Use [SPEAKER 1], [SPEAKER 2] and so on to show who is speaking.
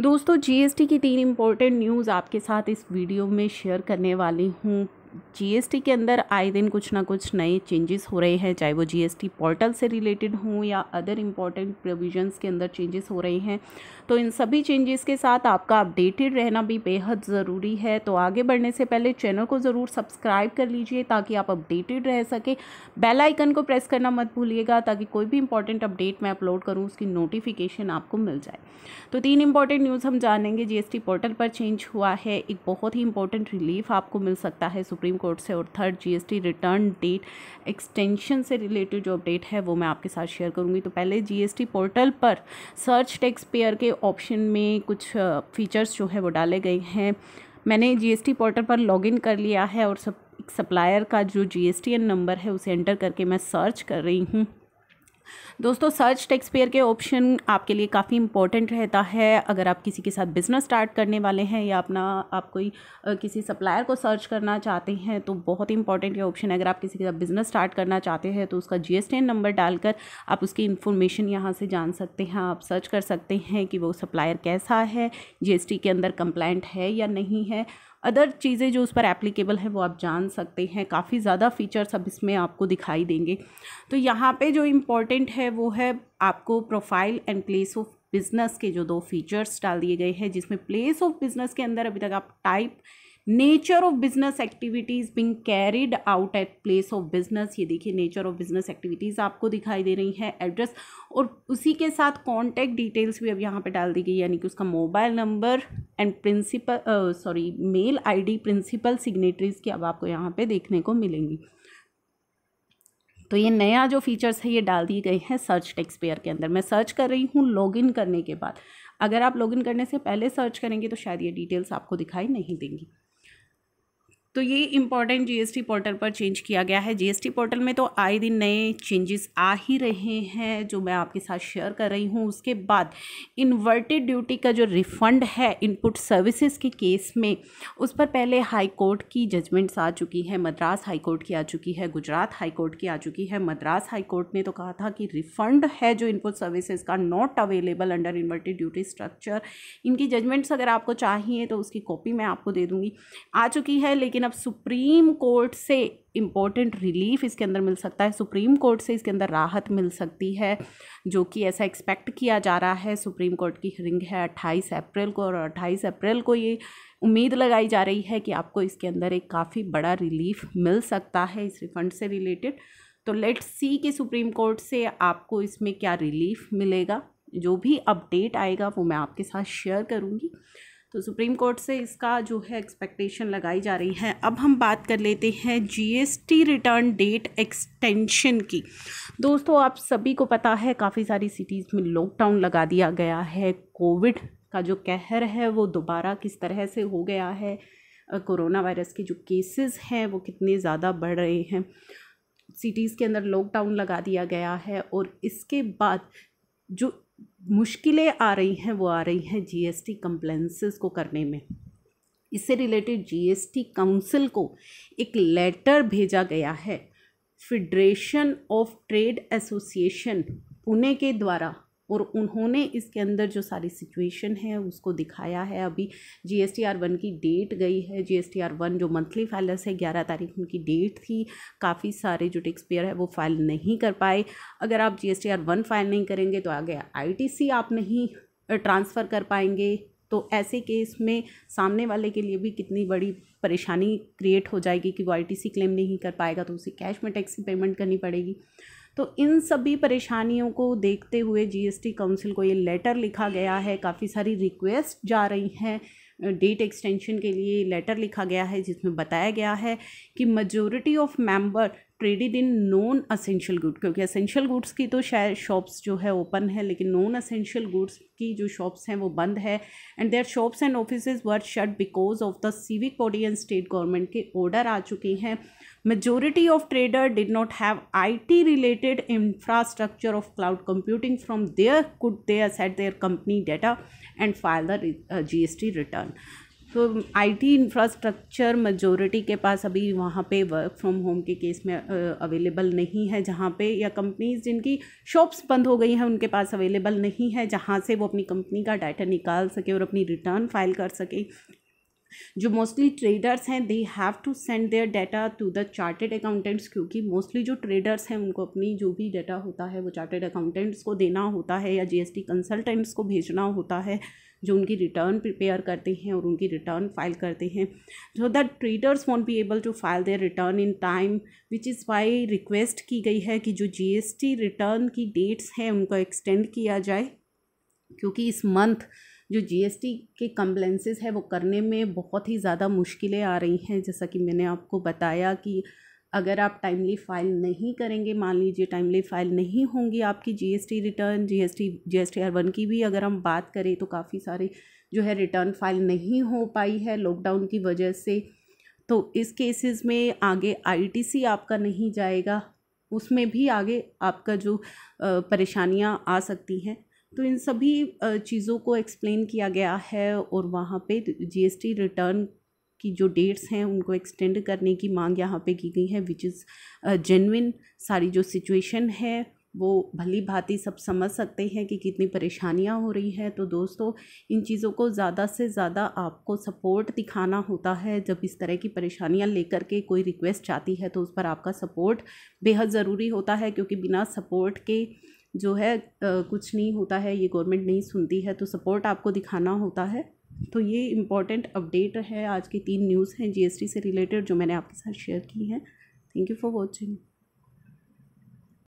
[SPEAKER 1] दोस्तों जीएसटी की तीन इम्पोर्टेंट न्यूज़ आपके साथ इस वीडियो में शेयर करने वाली हूँ जीएसटी के अंदर आए दिन कुछ ना कुछ नए चेंजेस हो रहे हैं चाहे वो जीएसटी पोर्टल से रिलेटेड हों या अदर इम्पॉर्टेंट प्रोविजंस के अंदर चेंजेस हो रहे हैं तो इन सभी चेंजेस के साथ आपका अपडेटेड रहना भी बेहद ज़रूरी है तो आगे बढ़ने से पहले चैनल को ज़रूर सब्सक्राइब कर लीजिए ताकि आप अपडेटेड रह सके बेलाइकन को प्रेस करना मत भूलिएगा ताकि कोई भी इंपॉर्टेंट अपडेट मैं अपलोड करूँ उसकी नोटिफिकेशन आपको मिल जाए तो तीन इंपॉर्टेंट न्यूज़ हम जानेंगे जी पोर्टल पर चेंज हुआ है एक बहुत ही इंपॉर्टेंट रिलीफ आपको मिल सकता है सुप्रीम सुप्रीम कोर्ट से और third GST return date extension से रिलेटेड जो अपडेट है वो मैं आपके साथ शेयर करूँगी तो पहले जीएसटी पोर्टल पर सर्च टैक्स पेयर के ऑप्शन में कुछ फीचर्स जो है वो डाले गए हैं मैंने जीएसटी पोर्टल पर लॉगिन कर लिया है और सब सप्लायर का जो जीएसटीएन नंबर है उसे एंटर करके मैं सर्च कर रही हूँ दोस्तों सर्च टेक्सपेयर के ऑप्शन आपके लिए काफ़ी इंपॉर्टेंट रहता है अगर आप किसी के साथ बिज़नेस स्टार्ट करने वाले हैं या अपना आप कोई किसी सप्लायर को सर्च करना चाहते हैं तो बहुत ही इंपॉर्टेंट ये ऑप्शन है अगर आप किसी के साथ बिज़नेस स्टार्ट करना चाहते हैं तो उसका जी नंबर डालकर आप उसकी इन्फॉर्मेशन यहाँ से जान सकते हैं आप सर्च कर सकते हैं कि वो सप्लायर कैसा है जी के अंदर कंप्लाइंट है या नहीं है अदर चीज़ें जो उस पर एप्लीकेबल है वो आप जान सकते हैं काफ़ी ज़्यादा फीचर्स अब इसमें आपको दिखाई देंगे तो यहाँ पे जो इम्पोर्टेंट है वो है आपको profile and place of business के जो दो फीचर्स डाल दिए गए हैं जिसमें प्लेस ऑफ बिज़नेस के अंदर अभी तक आप type nature of business activities being carried out at place of business ये देखिए नेचर ऑफ बिजनेस एक्टिविटीज़ आपको दिखाई दे रही हैं एड्रेस और उसी के साथ कॉन्टैक्ट डिटेल्स भी अब यहाँ पे डाल दी गई यानी कि उसका mobile number and principal sorry mail ID principal signatories की अब आपको यहाँ पे देखने को मिलेंगी तो ये नया जो फीचर्स है ये डाल दिए गए हैं सर्च टेक्सपेयर के अंदर मैं सर्च कर रही हूँ लॉगिन करने के बाद अगर आप लॉगिन करने से पहले सर्च करेंगे तो शायद ये डिटेल्स आपको दिखाई नहीं देंगी तो ये इम्पॉर्टेंट जीएसटी पोर्टल पर चेंज किया गया है जीएसटी पोर्टल में तो आए दिन नए चेंजेस आ ही रहे हैं जो मैं आपके साथ शेयर कर रही हूँ उसके बाद इन्वर्टेड ड्यूटी का जो रिफ़ंड है इनपुट सर्विसेज के केस में उस पर पहले हाई कोर्ट की जजमेंट्स आ चुकी है मद्रास हाई कोर्ट की आ चुकी है गुजरात हाई कोर्ट की आ चुकी है मद्रास हाई कोर्ट ने तो कहा था कि रिफ़ंड है जो इनपुट सर्विसेज का not available under inverted duty structure इनकी जजमेंट्स अगर आपको चाहिए तो उसकी कॉपी मैं आपको दे दूँगी आ चुकी है लेकिन अब सुप्रीम कोर्ट से इम्पोर्टेंट रिलीफ इसके अंदर मिल सकता है सुप्रीम कोर्ट से इसके अंदर राहत मिल सकती है जो कि ऐसा एक्सपेक्ट किया जा रहा है सुप्रीम कोर्ट की हरिंग है 28 अप्रैल को और 28 अप्रैल को ये उम्मीद लगाई जा रही है कि आपको इसके अंदर एक काफ़ी बड़ा रिलीफ मिल सकता है इस रिफंड से रिलेटेड तो लेट्स सी कि सुप्रीम कोर्ट से आपको इसमें क्या रिलीफ मिलेगा जो भी अपडेट आएगा वो मैं आपके साथ शेयर करूँगी तो सुप्रीम कोर्ट से इसका जो है एक्सपेक्टेशन लगाई जा रही है अब हम बात कर लेते हैं जीएसटी रिटर्न डेट एक्सटेंशन की दोस्तों आप सभी को पता है काफ़ी सारी सिटीज़ में लॉकडाउन लगा दिया गया है कोविड का जो कहर है वो दोबारा किस तरह से हो गया है कोरोना वायरस के जो केसेस हैं वो कितने ज़्यादा बढ़ रहे हैं सिटीज़ के अंदर लॉकडाउन लगा दिया गया है और इसके बाद जो मुश्किलें आ रही हैं वो आ रही हैं जीएसटी कंप्लेंसेस को करने में इससे रिलेटेड जीएसटी काउंसिल को एक लेटर भेजा गया है federation of trade association Pune के द्वारा और उन्होंने इसके अंदर जो सारी सिचुएशन है उसको दिखाया है अभी G S T R one की डेट गई है G S T R one जो मंथली फाइलर्स है ग्यारह तारीख उनकी डेट थी काफ़ी सारे जो टैक्स पेयर है वो फाइल नहीं कर पाए अगर आप G S T R one file नहीं करेंगे तो आगे आई टी सी आप नहीं ट्रांसफ़र कर पाएंगे तो ऐसे केस में सामने वाले के लिए भी कितनी बड़ी परेशानी क्रिएट हो जाएगी कि वो आई टी सी क्लेम नहीं कर पाएगा तो उसे कैश में टैक्स की पेमेंट करनी पड़ेगी तो इन सभी परेशानियों को देखते हुए जीएसटी काउंसिल को ये लेटर लिखा गया है काफ़ी सारी रिक्वेस्ट जा रही हैं डेट एक्सटेंशन के लिए लेटर लिखा गया है जिसमें बताया गया है कि majority of member traded in non essential good क्योंकि असेंशियल गुड्स की तो शायद शॉप्स जो है ओपन है लेकिन नॉन असेंशियल गुड्स की जो शॉप्स हैं वो बंद है and their shops and office were shut because of the civic body and state government के ऑर्डर आ चुके हैं majority of trader did not have I T related infrastructure of cloud computing from there could they set their company data and file the G S T return दौरान तो IT infrastructure majority के पास अभी वहाँ पे work from home के case में available नहीं है जहाँ पे या कंपनीज जिनकी शॉप्स बंद हो गई हैं उनके पास अवेलेबल नहीं है जहाँ से वो अपनी कंपनी का डाटा निकाल सके और अपनी रिटर्न फाइल कर सके जो मोस्टली ट्रेडर्स हैं they have to send their data to the chartered accountants क्योंकि मोस्टली जो ट्रेडर्स हैं उनको अपनी जो भी डाटा होता है वो चार्टेड अकाउंटेंट्स को देना होता है या जीएसटी कंसल्टेंट्स को भेजना होता है जो उनकी रिटर्न प्रिपेयर करते हैं और उनकी रिटर्न फाइल करते हैं so that traders won't be able to file their return in time which is why request की गई है कि जो जीएसटी रिटर्न की डेट्स हैं उनको एक्सटेंड किया जाए क्योंकि इस मंथ जो जीएसटी के कम्पलेंसेज है वो करने में बहुत ही ज़्यादा मुश्किलें आ रही हैं जैसा कि मैंने आपको बताया कि अगर आप टाइमली फाइल नहीं करेंगे मान लीजिए टाइमली फाइल नहीं होंगी आपकी GST return GST GST R one की भी अगर हम बात करें तो काफ़ी सारी जो है रिटर्न फाइल नहीं हो पाई है लॉकडाउन की वजह से तो इस केसेस में आगे आईटीसी आपका नहीं जाएगा उसमें भी आगे आपका जो परेशानियां आ सकती हैं तो इन सभी चीज़ों को एक्सप्लेन किया गया है और वहाँ पे जीएसटी रिटर्न की जो डेट्स हैं उनको एक्सटेंड करने की मांग यहाँ पे की गई है विच इज़ जेनविन सारी जो सिचुएशन है वो भली भांति सब समझ सकते हैं कि कितनी परेशानियाँ हो रही हैं तो दोस्तों इन चीज़ों को ज़्यादा से ज़्यादा आपको सपोर्ट दिखाना होता है जब इस तरह की परेशानियाँ लेकर के कोई रिक्वेस्ट आती है तो उस पर आपका सपोर्ट बेहद ज़रूरी होता है क्योंकि बिना सपोर्ट के जो है कुछ नहीं होता है ये गवर्नमेंट नहीं सुनती है तो सपोर्ट आपको दिखाना होता है तो ये इम्पॉर्टेंट अपडेट है आज की तीन न्यूज़ हैं जीएसटी से रिलेटेड जो मैंने आपके साथ शेयर की हैं थैंक यू फॉर वॉचिंग